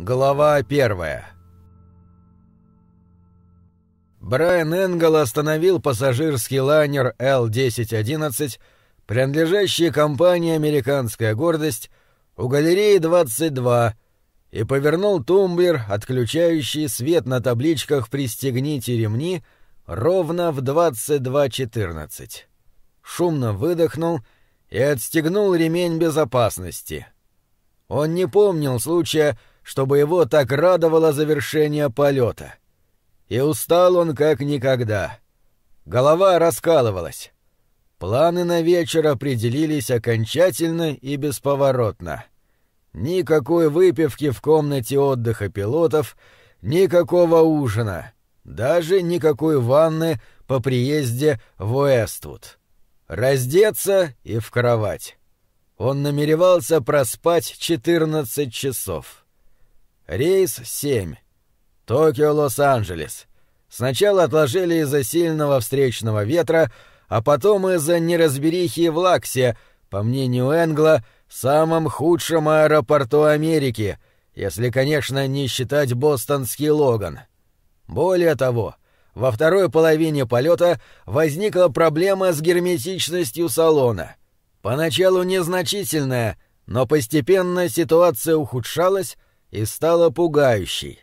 Глава первая Брайан Энгел остановил пассажирский лайнер L-1011, принадлежащий компании «Американская гордость», у галереи 22 и повернул тумблер, отключающий свет на табличках «Пристегните ремни» ровно в 22.14. Шумно выдохнул и отстегнул ремень безопасности. Он не помнил случая, чтобы его так радовало завершение полета. И устал он как никогда. Голова раскалывалась. Планы на вечер определились окончательно и бесповоротно. Никакой выпивки в комнате отдыха пилотов, никакого ужина, даже никакой ванны по приезде в Уэствуд. Раздеться и в кровать. Он намеревался проспать 14 часов. Рейс 7. Токио-Лос-Анджелес. Сначала отложили из-за сильного встречного ветра, а потом из-за неразберихи в Лаксе, по мнению Энгла, самом худшем аэропорту Америки, если, конечно, не считать бостонский Логан. Более того, во второй половине полета возникла проблема с герметичностью салона. Поначалу незначительная, но постепенно ситуация ухудшалась, и стала пугающей.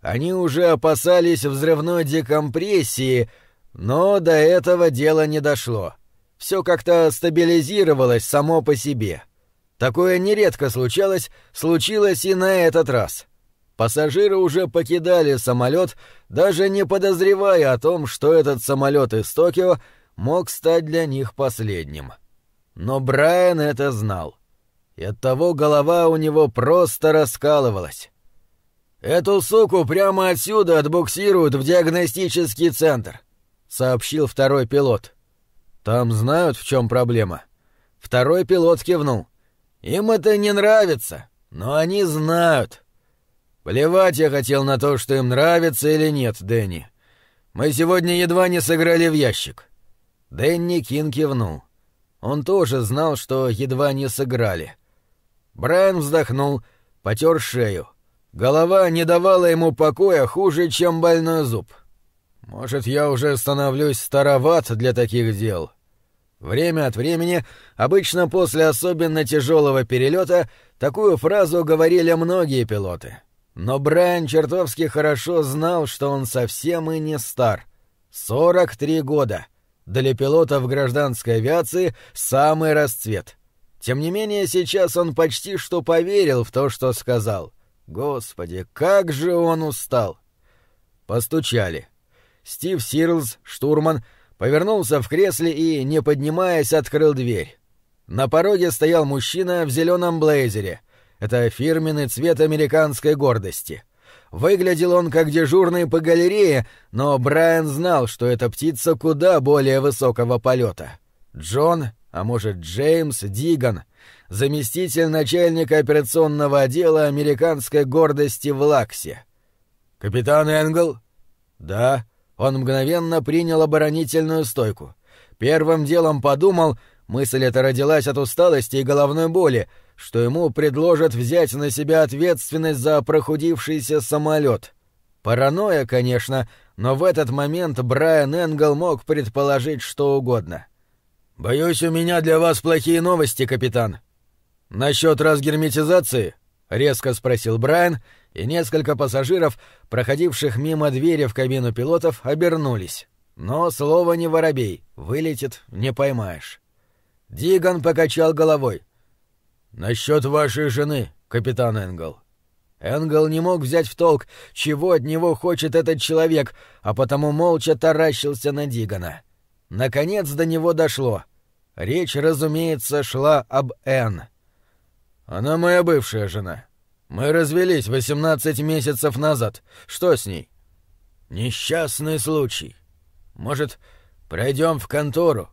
Они уже опасались взрывной декомпрессии, но до этого дело не дошло. Все как-то стабилизировалось само по себе. Такое нередко случалось, случилось и на этот раз. Пассажиры уже покидали самолет, даже не подозревая о том, что этот самолет из Токио мог стать для них последним. Но Брайан это знал и оттого голова у него просто раскалывалась. «Эту суку прямо отсюда отбуксируют в диагностический центр», — сообщил второй пилот. «Там знают, в чем проблема». Второй пилот кивнул. «Им это не нравится, но они знают». «Плевать я хотел на то, что им нравится или нет, Дэнни. Мы сегодня едва не сыграли в ящик». Дэнни Кин кивнул. Он тоже знал, что едва не сыграли. Брайан вздохнул, потер шею. Голова не давала ему покоя хуже, чем больной зуб. Может, я уже становлюсь староват для таких дел. Время от времени, обычно после особенно тяжелого перелета, такую фразу говорили многие пилоты. Но Брайан чертовски хорошо знал, что он совсем и не стар. 43 года. Для пилота в гражданской авиации самый расцвет. Тем не менее, сейчас он почти что поверил в то, что сказал. Господи, как же он устал! Постучали. Стив Сирлс, штурман, повернулся в кресле и, не поднимаясь, открыл дверь. На пороге стоял мужчина в зеленом блейзере. Это фирменный цвет американской гордости. Выглядел он как дежурный по галерее, но Брайан знал, что эта птица куда более высокого полета. Джон а может Джеймс Диган, заместитель начальника операционного отдела американской гордости в Лаксе. «Капитан Энгл?» «Да». Он мгновенно принял оборонительную стойку. Первым делом подумал, мысль эта родилась от усталости и головной боли, что ему предложат взять на себя ответственность за прохудившийся самолет. Паранойя, конечно, но в этот момент Брайан Энгл мог предположить что угодно — «Боюсь, у меня для вас плохие новости, капитан». «Насчет разгерметизации?» — резко спросил Брайан, и несколько пассажиров, проходивших мимо двери в кабину пилотов, обернулись. Но слово не воробей, вылетит, не поймаешь. Диган покачал головой. «Насчет вашей жены, капитан Энгл». Энгл не мог взять в толк, чего от него хочет этот человек, а потому молча таращился на Дигана. Наконец до него дошло. Речь, разумеется, шла об Энн. «Она моя бывшая жена. Мы развелись восемнадцать месяцев назад. Что с ней?» «Несчастный случай. Может, пройдем в контору?»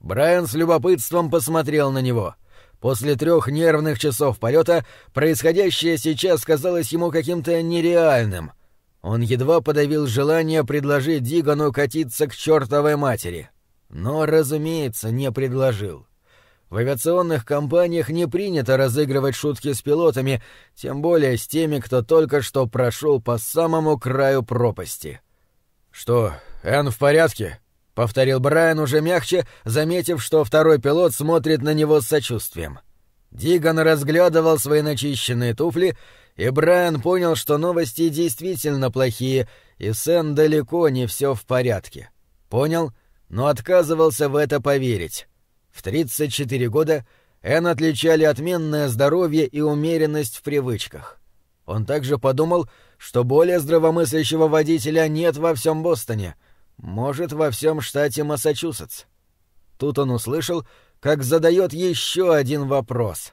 Брайан с любопытством посмотрел на него — После трех нервных часов полета происходящее сейчас казалось ему каким-то нереальным. Он едва подавил желание предложить Дигану катиться к чертовой матери. Но, разумеется, не предложил. В авиационных компаниях не принято разыгрывать шутки с пилотами, тем более с теми, кто только что прошел по самому краю пропасти. «Что, Энн в порядке?» — повторил Брайан уже мягче, заметив, что второй пилот смотрит на него с сочувствием. Диган разглядывал свои начищенные туфли, и Брайан понял, что новости действительно плохие, и Сэн далеко не все в порядке. Понял — но отказывался в это поверить. В 34 года Энн отличали отменное здоровье и умеренность в привычках. Он также подумал, что более здравомыслящего водителя нет во всем Бостоне, может, во всем штате Массачусетс. Тут он услышал, как задает еще один вопрос.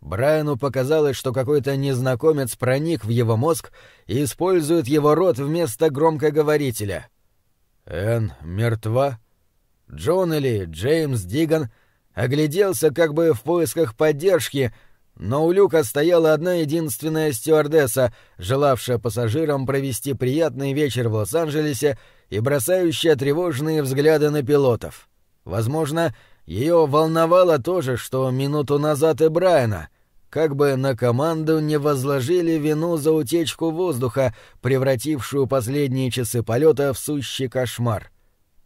Брайану показалось, что какой-то незнакомец проник в его мозг и использует его рот вместо громкоговорителя. «Энн мертва?» Джон или Джеймс Диган огляделся как бы в поисках поддержки, но у люка стояла одна единственная стюардесса, желавшая пассажирам провести приятный вечер в Лос-Анджелесе и бросающая тревожные взгляды на пилотов. Возможно, ее волновало то же, что минуту назад и Брайана, как бы на команду не возложили вину за утечку воздуха, превратившую последние часы полета в сущий кошмар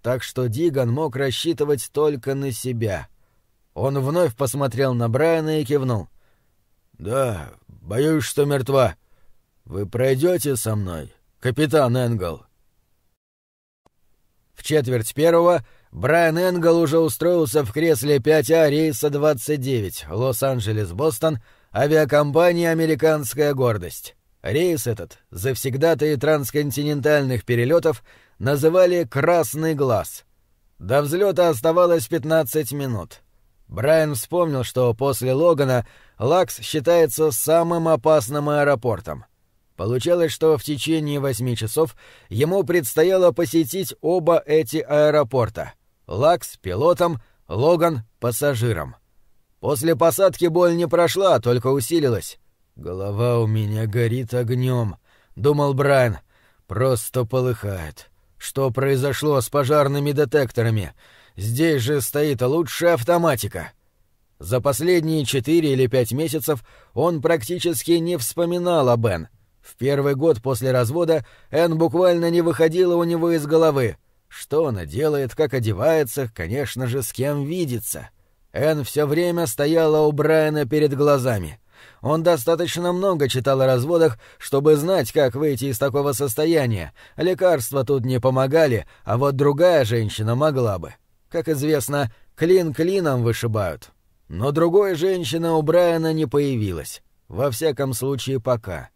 так что Диган мог рассчитывать только на себя. Он вновь посмотрел на Брайана и кивнул. «Да, боюсь, что мертва. Вы пройдете со мной, капитан Энгл?» В четверть первого Брайан Энгл уже устроился в кресле 5А рейса 29 Лос-Анджелес-Бостон авиакомпания «Американская гордость». Рейс этот, завсегдатый трансконтинентальных перелетов, называли «красный глаз». До взлета оставалось 15 минут. Брайан вспомнил, что после Логана Лакс считается самым опасным аэропортом. Получалось, что в течение восьми часов ему предстояло посетить оба эти аэропорта. Лакс — пилотом, Логан — пассажиром. После посадки боль не прошла, а только усилилась. «Голова у меня горит огнем», — думал Брайан. «Просто полыхает. Что произошло с пожарными детекторами? Здесь же стоит лучшая автоматика. За последние четыре или пять месяцев он практически не вспоминал о Бен. В первый год после развода Энн буквально не выходила у него из головы. Что она делает, как одевается, конечно же, с кем видится. Энн все время стояла у Брайана перед глазами — он достаточно много читал о разводах, чтобы знать, как выйти из такого состояния. Лекарства тут не помогали, а вот другая женщина могла бы. Как известно, клин клином вышибают. Но другой женщины у Брайана не появилась. Во всяком случае, пока.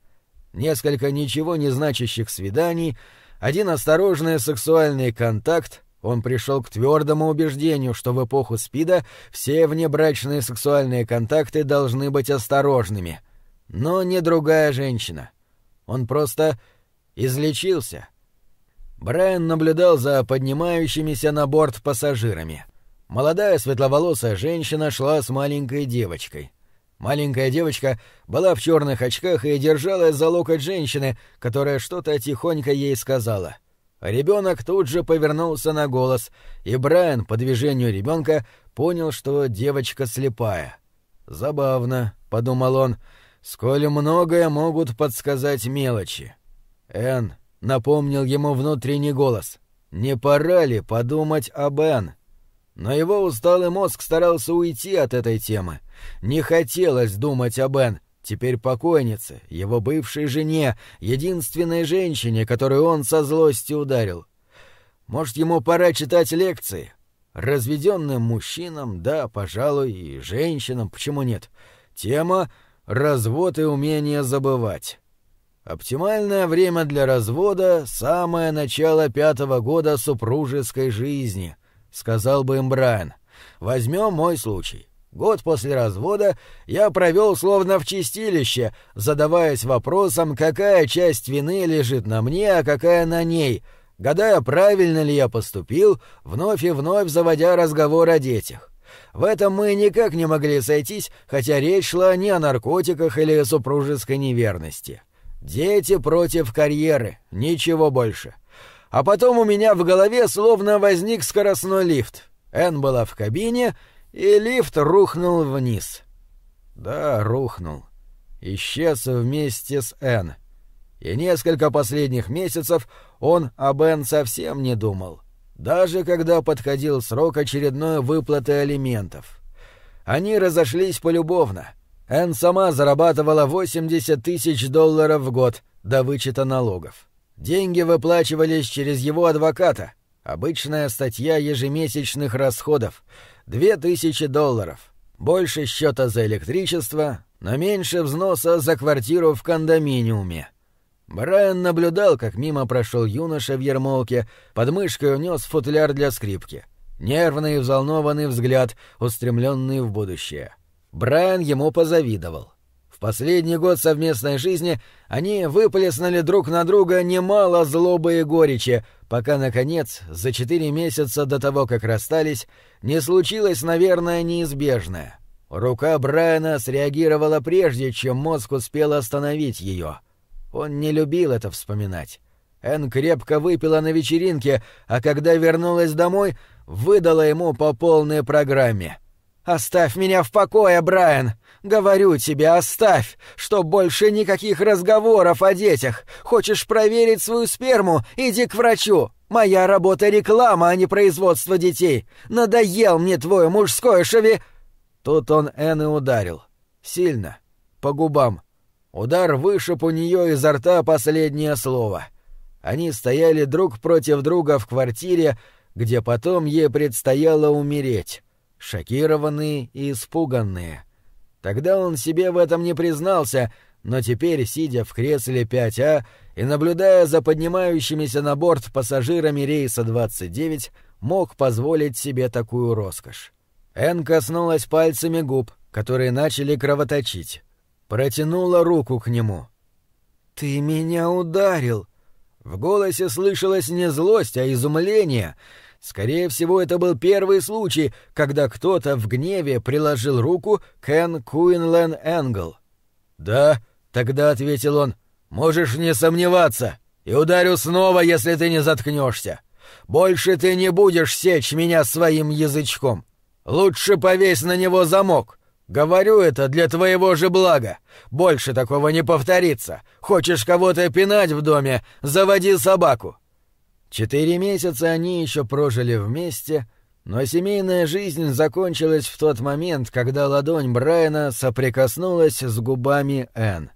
Несколько ничего не значащих свиданий, один осторожный сексуальный контакт, он пришел к твердому убеждению, что в эпоху СПИДа все внебрачные сексуальные контакты должны быть осторожными. Но не другая женщина. Он просто излечился. Брайан наблюдал за поднимающимися на борт пассажирами. Молодая светловолосая женщина шла с маленькой девочкой. Маленькая девочка была в черных очках и держалась за локоть женщины, которая что-то тихонько ей сказала — Ребенок тут же повернулся на голос, и Брайан по движению ребенка понял, что девочка слепая. «Забавно», — подумал он, — «сколь многое могут подсказать мелочи». «Энн», — напомнил ему внутренний голос, — «не пора ли подумать об Энн?» Но его усталый мозг старался уйти от этой темы. Не хотелось думать об Энн, Теперь покойнице, его бывшей жене, единственной женщине, которую он со злости ударил. Может, ему пора читать лекции? Разведенным мужчинам, да, пожалуй, и женщинам, почему нет? Тема — развод и умение забывать. Оптимальное время для развода — самое начало пятого года супружеской жизни, — сказал бы им Брайан. Возьмем мой случай. Год после развода я провел словно в чистилище, задаваясь вопросом, какая часть вины лежит на мне, а какая на ней, гадая, правильно ли я поступил, вновь и вновь заводя разговор о детях. В этом мы никак не могли сойтись, хотя речь шла не о наркотиках или супружеской неверности. Дети против карьеры, ничего больше. А потом у меня в голове словно возник скоростной лифт. Энн была в кабине — и лифт рухнул вниз. Да, рухнул. Исчез вместе с Энн. И несколько последних месяцев он об Энн совсем не думал, даже когда подходил срок очередной выплаты алиментов. Они разошлись полюбовно. Энн сама зарабатывала 80 тысяч долларов в год до вычета налогов. Деньги выплачивались через его адвоката — Обычная статья ежемесячных расходов — две тысячи долларов. Больше счета за электричество, но меньше взноса за квартиру в кондоминиуме. Брайан наблюдал, как мимо прошел юноша в ермолке, под мышкой унес футляр для скрипки. Нервный и взволнованный взгляд, устремленный в будущее. Брайан ему позавидовал последний год совместной жизни они выплеснули друг на друга немало злобы и горечи, пока, наконец, за четыре месяца до того, как расстались, не случилось, наверное, неизбежное. Рука Брайана среагировала прежде, чем мозг успел остановить ее. Он не любил это вспоминать. Энн крепко выпила на вечеринке, а когда вернулась домой, выдала ему по полной программе — «Оставь меня в покое, Брайан! Говорю тебе, оставь! Что больше никаких разговоров о детях! Хочешь проверить свою сперму? Иди к врачу! Моя работа — реклама, а не производство детей! Надоел мне твой мужской шеви...» Тут он Энн и ударил. Сильно. По губам. Удар вышиб у нее изо рта последнее слово. Они стояли друг против друга в квартире, где потом ей предстояло умереть шокированные и испуганные. Тогда он себе в этом не признался, но теперь, сидя в кресле 5А и наблюдая за поднимающимися на борт пассажирами рейса 29, мог позволить себе такую роскошь. Энн коснулась пальцами губ, которые начали кровоточить. Протянула руку к нему. «Ты меня ударил!» В голосе слышалась не злость, а изумление — Скорее всего, это был первый случай, когда кто-то в гневе приложил руку Кен Куинлен Энгл. «Да», — тогда ответил он, — «можешь не сомневаться, и ударю снова, если ты не заткнешься. Больше ты не будешь сечь меня своим язычком. Лучше повесь на него замок. Говорю это для твоего же блага. Больше такого не повторится. Хочешь кого-то пинать в доме — заводи собаку. Четыре месяца они еще прожили вместе, но семейная жизнь закончилась в тот момент, когда ладонь Брайана соприкоснулась с губами Энн.